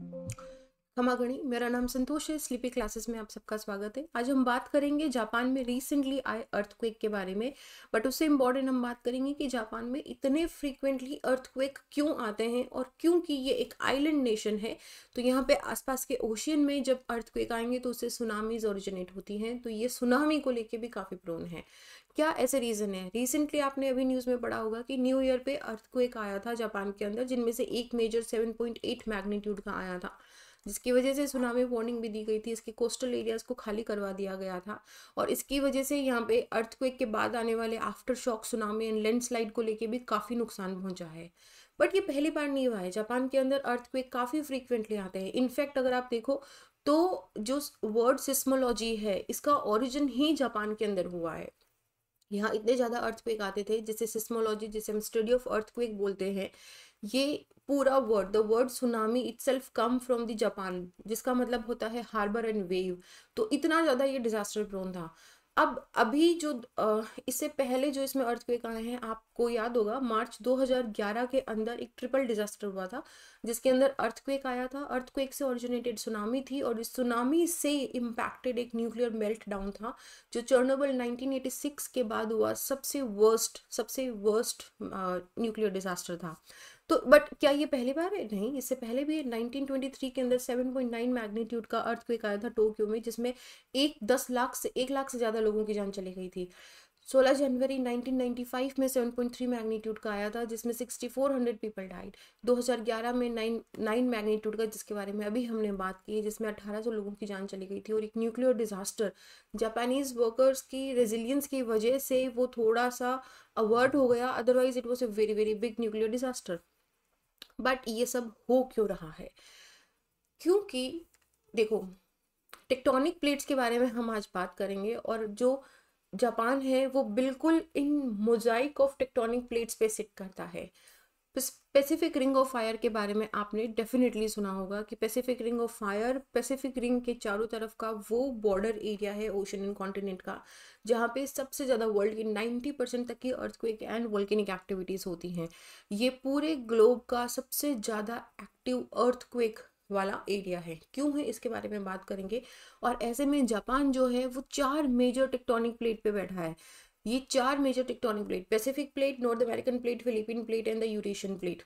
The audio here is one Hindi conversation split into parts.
Mm-hmm. खमागणी मेरा नाम संतोष है स्लीपी क्लासेस में आप सबका स्वागत है आज हम बात करेंगे जापान में रिसेंटली आए अर्थक्वेक के बारे में बट उससे इम्पॉर्टेंट हम बात करेंगे कि जापान में इतने फ्रीक्वेंटली अर्थक्वेक क्यों आते हैं और क्योंकि ये एक आइलैंड नेशन है तो यहाँ पे आसपास के ओशियन में जब अर्थक्वेक आएंगे तो उससे सुनामीज ओरिजिनेट होती हैं तो ये सुनामी को लेकर भी काफ़ी प्रोन है क्या ऐसे रीज़न है रिसेंटली आपने अभी न्यूज़ में पढ़ा होगा कि न्यू ईयर पे अर्थक्वेक आया था जापान के अंदर जिनमें से एक मेजर सेवन मैग्नीट्यूड का आया था जिसकी वजह से सुनामी वार्निंग भी दी गई थी इसके कोस्टल एरियाज़ को खाली करवा दिया गया था और इसकी वजह से यहाँ पे अर्थक्वेक के बाद आने वाले aftershock tsunami and landslide को लेके भी काफ़ी नुकसान पहुँचा है बट ये पहली बार नहीं हुआ है जापान के अंदर अर्थक्वेक काफ़ी फ्रीक्वेंटली आते हैं इनफैक्ट अगर आप देखो तो जो वर्ड सिस्मोलॉजी है इसका ओरिजिन ही जापान के अंदर हुआ है यहाँ इतने ज़्यादा अर्थक्वेक आते थे जिसे सिस्मोलॉजी जिसे हम स्टडी ऑफ अर्थक्वेक बोलते हैं ये पूरा word the word tsunami itself come from the Japan जिसका मतलब होता है हार्बर एंड वेव तो इतना ज़्यादा ये डिजास्टर प्रोन था अब अभी जो इससे पहले जो इसमें अर्थक्वेक आए हैं आपको याद होगा मार्च 2011 के अंदर एक ट्रिपल डिजास्टर हुआ था जिसके अंदर अर्थक्वेक आया था अर्थक्वेक से ओरिजिनेटेड सुनामी थी और इस सुनामी से इम्पैक्टेड एक न्यूक्लियर मेल्ट डाउन था जो चर्नोबल 1986 के बाद हुआ सबसे वर्स्ट सबसे वर्स्ट न्यूक्लियर डिजास्टर था तो बट क्या ये पहली बार है नहीं इससे पहले भी 1923 के अंदर 7.9 मैग्नीट्यूड का अर्थ क्विक आया था टोक्यो में जिसमें एक दस लाख से एक लाख से ज़्यादा लोगों की जान चली गई थी 16 जनवरी 1995 में 7.3 मैग्नीट्यूड का आया था जिसमें 6400 पीपल डाइड 2011 में 9 नाइन मैग्नीट्यूड का जिसके बारे में अभी हमने बात की जिसमें 1800 लोगों की जान चली गई थी और एक न्यूक्लियर डिजास्टर जापानीज वर्कर्स की रेजिलियंस की वजह से वो थोड़ा सा अवर्ट हो गया otherwise it was a very very big nuclear disaster but ये सब हो क्यों रहा है क्योंकि देखो टेक्टोनिक प्लेट्स के बारे में हम आज बात करेंगे और जो जापान है वो बिल्कुल in mosaic of tectonic plates पे सिट करता है पैसिफिक रिंग ऑफ फायर के बारे में आपने डेफिनेटली सुना होगा कि Pacific ring of fire Pacific ring के चारों तरफ का वो बॉर्डर एरिया है ओशन एंड कॉन्टिनेंट का जहाँ पे सबसे ज़्यादा वर्ल्ड की 90 परसेंट तक की अर्थक्वेक एंड वर्ल्किनिक एक्टिविटीज़ होती हैं ये पूरे ग्लोब का सबसे ज़्यादा एक्टिव अर्थक्वेक वाला एरिया है क्यों है इसके बारे में बात करेंगे और ऐसे में जापान जो है वो चार मेजर टेक्टोनिक प्लेट पे बैठा है ये चार major tectonic plate Pacific plate North American plate Philippine plate and the Eurasian plate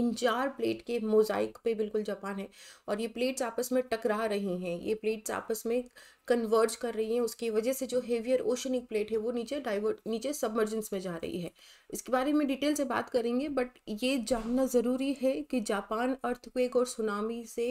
इन चार प्लेट के मोजाइक पे बिल्कुल जापान है और ये प्लेट्स आपस में टकरा रही हैं ये प्लेट्स आपस में कन्वर्ज कर रही हैं उसकी वजह से जो हेवियर ओशनिक प्लेट है वो नीचे डाइवर्ट नीचे सबमर्जेंस में जा रही है इसके बारे में डिटेल से बात करेंगे बट ये जानना ज़रूरी है कि जापान अर्थक्वेक और सुनामी से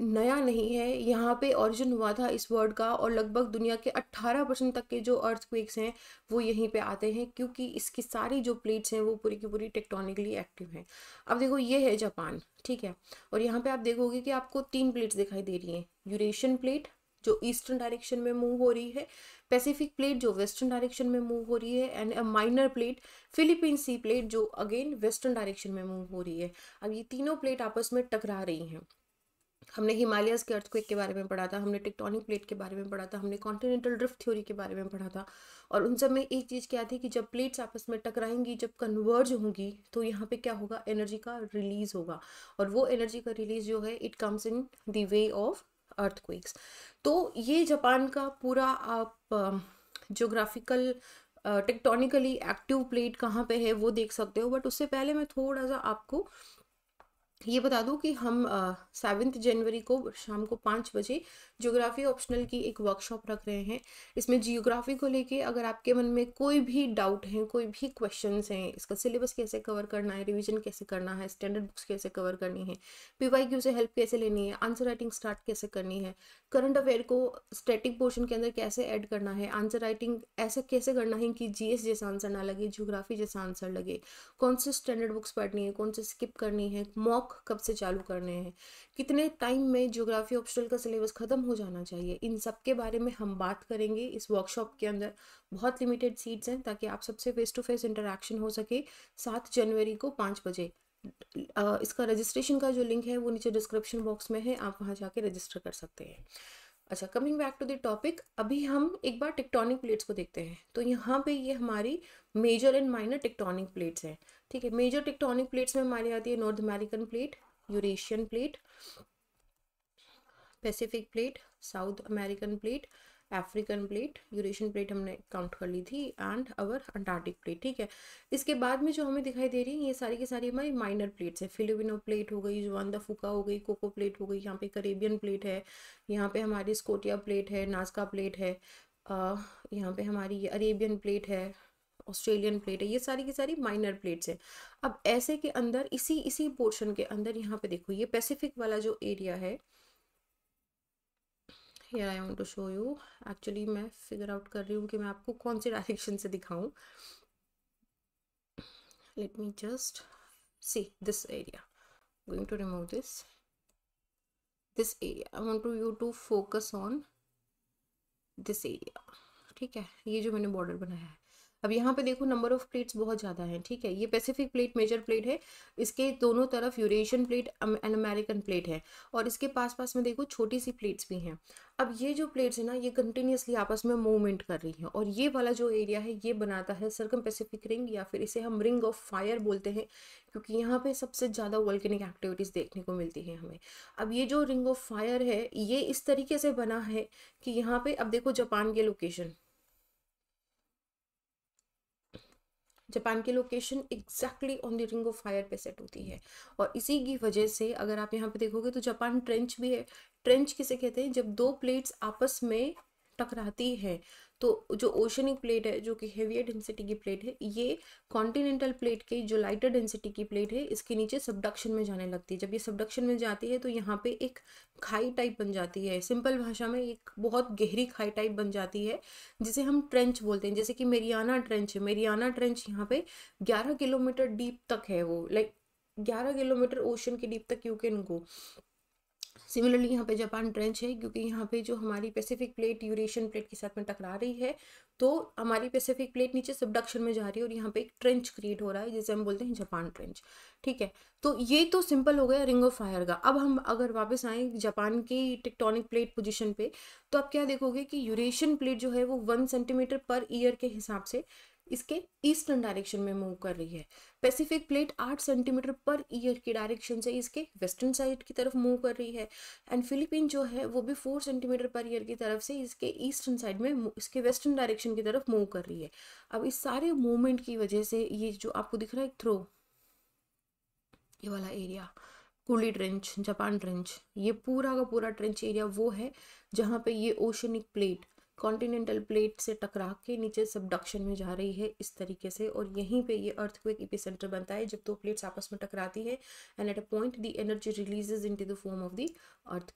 नया नहीं है यहाँ पे ओरिजिन हुआ था इस वर्ड का और लगभग दुनिया के 18 परसेंट तक के जो अर्थक्वेक्स हैं वो यहीं पे आते हैं क्योंकि इसकी सारी जो प्लेट्स हैं वो पूरी की पूरी टेक्टोनिकली एक्टिव हैं अब देखो ये है जापान ठीक है और यहाँ पे आप देखोगे कि आपको तीन प्लेट्स दिखाई दे रही हैं यूरेशियन प्लेट जो ईस्टर्न डायरेक्शन में मूव हो रही है पैसिफिक प्लेट जो वेस्टर्न डायरेक्शन में मूव हो रही है and a minor plate Philippines sea plate जो अगेन वेस्टर्न डायरेक्शन में मूव हो रही है अब ये तीनों प्लेट आपस में टकरा रही हैं हमने हिमालयस के अर्थक्वेक के बारे में पढ़ा था हमने टेक्टोनिक प्लेट के बारे में पढ़ा था हमने कॉन्टिनेंटल ड्रिफ्ट थ्योरी के बारे में पढ़ा था और उन सब में एक चीज़ क्या थी कि जब प्लेट्स आपस में टकराएंगी जब कन्वर्ज होंगी तो यहाँ पे क्या होगा एनर्जी का रिलीज होगा और वो एनर्जी का रिलीज जो है it comes in the way of earthquakes तो ये जापान का पूरा आप जोग्राफिकल टेक्टोनिकली एक्टिव प्लेट कहाँ पे है वो देख सकते हो बट उससे पहले मैं थोड़ा सा आपको ये बता दूं कि हम सेवन्थ जनवरी को शाम को पाँच बजे जियोग्राफी ऑप्शनल की एक वर्कशॉप रख रहे हैं इसमें जियोग्राफी को लेके अगर आपके मन में कोई भी डाउट हैं कोई भी क्वेश्चंस हैं इसका सिलेबस कैसे कवर करना है रिवीजन कैसे करना है स्टैंडर्ड बुक्स कैसे कवर करनी है क्यू से हेल्प कैसे लेनी है आंसर राइटिंग स्टार्ट कैसे करनी है करंट अफेयर को स्टैटिक पोर्शन के अंदर कैसे ऐड करना है आंसर राइटिंग ऐसा कैसे करना है कि एस जैसा आंसर ना लगे जियोग्राफी जैसा आंसर लगे कौन से स्टैंडर्ड बुक्स पढ़नी है कौन से स्किप करनी है मॉक कब से चालू करने हैं कितने टाइम में ज्योग्राफी ऑप्शनल का सिलेबस ख़त्म हो जाना चाहिए इन सब के बारे में हम बात करेंगे इस वर्कशॉप के अंदर बहुत लिमिटेड सीट्स हैं ताकि आप सबसे फेस टू फेस इंटरेक्शन हो सके सात जनवरी को पाँच बजे इसका रजिस्ट्रेशन का जो लिंक है वो नीचे डिस्क्रिप्शन बॉक्स में है आप वहाँ जाके रजिस्टर कर सकते हैं अच्छा coming back to the topic अभी हम एक बार टेक्टोनिक प्लेट्स को देखते हैं तो यहाँ पे ये हमारी major and minor tectonic plates हैं ठीक है मेजर टेक्टोनिक प्लेट्स में हमारी आती है North American plate Eurasian plate Pacific plate South American plate African plate Eurasian plate हमने काउंट कर ली थी एंड अवर अंटार्कटिक प्लेट ठीक है इसके बाद में जो हमें दिखाई दे रही है ये सारी की सारी हमारी माइनर प्लेट्स है फिलिपिनो प्लेट हो गई जुआन द फुका हो गई कोको प्लेट हो गई यहाँ पे करेबियन प्लेट है यहाँ पे हमारी स्कोटिया प्लेट है नाजका प्लेट है यहाँ पे हमारी अरेबियन प्लेट है ऑस्ट्रेलियन प्लेट है ये सारी की सारी माइनर प्लेट्स हैं अब ऐसे के अंदर इसी इसी पोर्शन के अंदर यहाँ पे देखो ये पैसिफिक वाला जो एरिया है here I want to show you actually मैं फिगर आउट कर रही हूँ कि मैं आपको कौन से डायरेक्शन से दिखाऊँ let me just see this area going to remove this this area I want to you to focus on this area ठीक है ये जो मैंने बॉर्डर बनाया है अब यहाँ पे देखो नंबर ऑफ प्लेट्स बहुत ज़्यादा हैं ठीक है ये पैसिफिक प्लेट मेजर प्लेट है इसके दोनों तरफ Eurasian plate and American plate है और इसके पास पास में देखो छोटी सी प्लेट्स भी हैं अब ये जो प्लेट्स है ना ये कंटिन्यूसली आपस में मूवमेंट कर रही हैं और ये वाला जो एरिया है ये बनाता है सरकम पैसिफिक रिंग या फिर इसे हम रिंग ऑफ फायर बोलते हैं क्योंकि यहाँ पे सबसे ज़्यादा वॉल्केनिक एक्टिविटीज़ देखने को मिलती हैं हमें अब ये जो रिंग ऑफ फायर है ये इस तरीके से बना है कि यहाँ पे अब देखो जापान के लोकेशन जापान की location exactly on the ring of fire पे सेट होती है और इसी की वजह से अगर आप यहाँ पे देखोगे तो जापान ट्रेंच भी है ट्रेंच किसे कहते हैं जब दो प्लेट्स आपस में टकराती है तो जो ओशनिक प्लेट है जो कि हेवियर डेंसिटी की प्लेट है ये कॉन्टिनेंटल प्लेट के जो लाइटर डेंसिटी की प्लेट है इसके नीचे सबडक्शन में जाने लगती है जब ये सबडक्शन में जाती है तो यहाँ पे एक खाई टाइप बन जाती है सिंपल भाषा में एक बहुत गहरी खाई टाइप बन जाती है जिसे हम ट्रेंच बोलते हैं जैसे कि मेरियाना ट्रेंच है मेरियाना ट्रेंच यहाँ पे ग्यारह किलोमीटर डीप तक है वो लाइक ग्यारह किलोमीटर ओशन के डीप तक कैन गो सिमिलरली यहाँ पे जापान ट्रेंच है क्योंकि यहाँ पे जो हमारी पैसिफिक प्लेट यूरेशियन प्लेट के साथ में टकरा रही है तो हमारी पैसिफिक प्लेट नीचे सबडक्शन में जा रही है और यहाँ पे एक ट्रेंच क्रिएट हो रहा है जिसे हम बोलते हैं जापान ट्रेंच ठीक है तो ये तो सिंपल हो गया रिंग ऑफ फायर का अब हम अगर वापस आए जापान की टेक्टोनिक प्लेट पोजिशन पे तो आप क्या देखोगे कि यूरेशियन प्लेट जो है वो वन सेंटीमीटर पर ईयर के हिसाब से इसके ईस्टर्न डायरेक्शन में मूव कर रही है पैसिफिक प्लेट आठ सेंटीमीटर पर ईयर की डायरेक्शन से इसके वेस्टर्न साइड की तरफ मूव कर रही है एंड फिलीपीन जो है वो भी फोर सेंटीमीटर पर ईयर की तरफ से इसके ईस्टर्न साइड में इसके वेस्टर्न डायरेक्शन की तरफ मूव कर रही है अब इस सारे मूवमेंट की वजह से ये जो आपको दिख रहा है थ्रो ये वाला area Kuril trench Japan trench ये पूरा का पूरा ट्रेंच एरिया वो है जहाँ पे ये ओशनिक प्लेट कॉन्टिनेंटल प्लेट से टकरा के नीचे सबडक्शन में जा रही है इस तरीके से और यहीं पे ये अर्थ को एक इपी सेंटर बनता है जब दो प्लेट्स आपस में टकराती है and at a point the energy releases into the form of the earth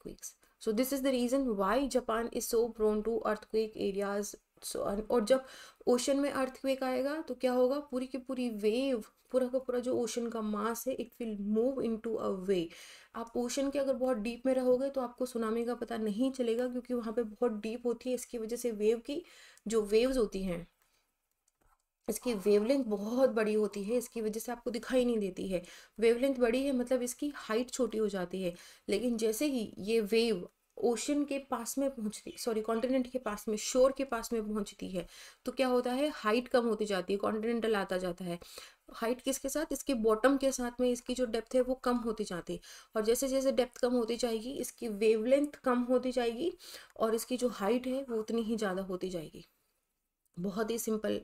so this is the reason why Japan is so prone to earth areas so और जब ओशन में अर्थक्वेक आएगा तो क्या होगा पूरी की पूरी वेव पूरा का पूरा जो ओशन का मास है it will move into a way आप ओशन के अगर बहुत डीप में रहोगे तो आपको सुनामी का पता नहीं चलेगा क्योंकि वहाँ पे बहुत डीप होती है इसकी वजह से वेव की जो वेव्स होती हैं इसकी वेवलेंथ बहुत बड़ी होती है इसकी वजह से आपको दिखाई नहीं देती है वेवलेंथ बड़ी है मतलब इसकी हाइट छोटी हो जाती है लेकिन जैसे ही ये वेव ओशन के पास में पहुंचती सॉरी कॉन्टिनेंट के पास में शोर के पास में पहुंचती है तो क्या होता है हाइट कम होती जाती है कॉन्टिनेंटल आता जाता है हाइट किसके साथ इसके बॉटम के साथ में इसकी जो डेप्थ है वो कम होती जाती है और जैसे जैसे डेप्थ कम होती जाएगी इसकी वेवलेंथ कम होती जाएगी और इसकी जो हाइट है वो उतनी ही ज़्यादा होती जाएगी बहुत ही simple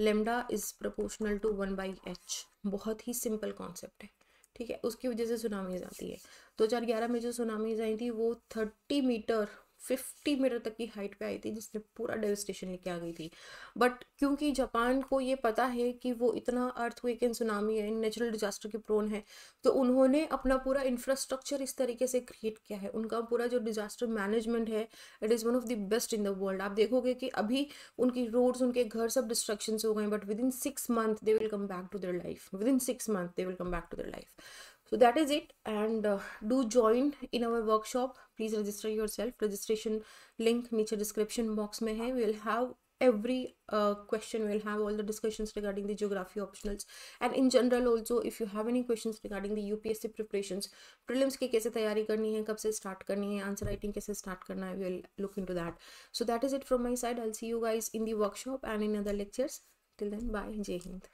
lambda is proportional to one by H बहुत ही सिंपल कॉन्सेप्ट है ठीक है उसकी वजह से सुनामीज़ आती है दो हज़ार ग्यारह में जो सुनामीज़ आई थी वो थर्टी मीटर फिफ्टी मीटर तक की हाइट पे आई थी जिसने पूरा डेविस्टेशन लेके आ गई थी बट क्योंकि जापान को ये पता है कि वो इतना अर्थ हुई कि सुनामी है नेचुरल डिजास्टर के प्रोन है तो उन्होंने अपना पूरा इंफ्रास्ट्रक्चर इस तरीके से क्रिएट किया है उनका पूरा जो डिजास्टर मैनेजमेंट है it is one of the best in the world आप देखोगे कि अभी उनकी रोड्स उनके घर सब डिस्ट्रक्शन हो गए but within six month they will come back to their life within six month they will come back to their life so that is it and uh, do join in our workshop please register yourself registration link niche description box mein hai we will have every uh, question we will have all the discussions regarding the geography optionals and in general also if you have any questions regarding the UPSC preparations prelims ki kaise taiyari karni hai kab se start karni hai answer writing kaise start karna hai we will look into that so that is it from my side I'll see you guys in the workshop and in other lectures till then bye jai hind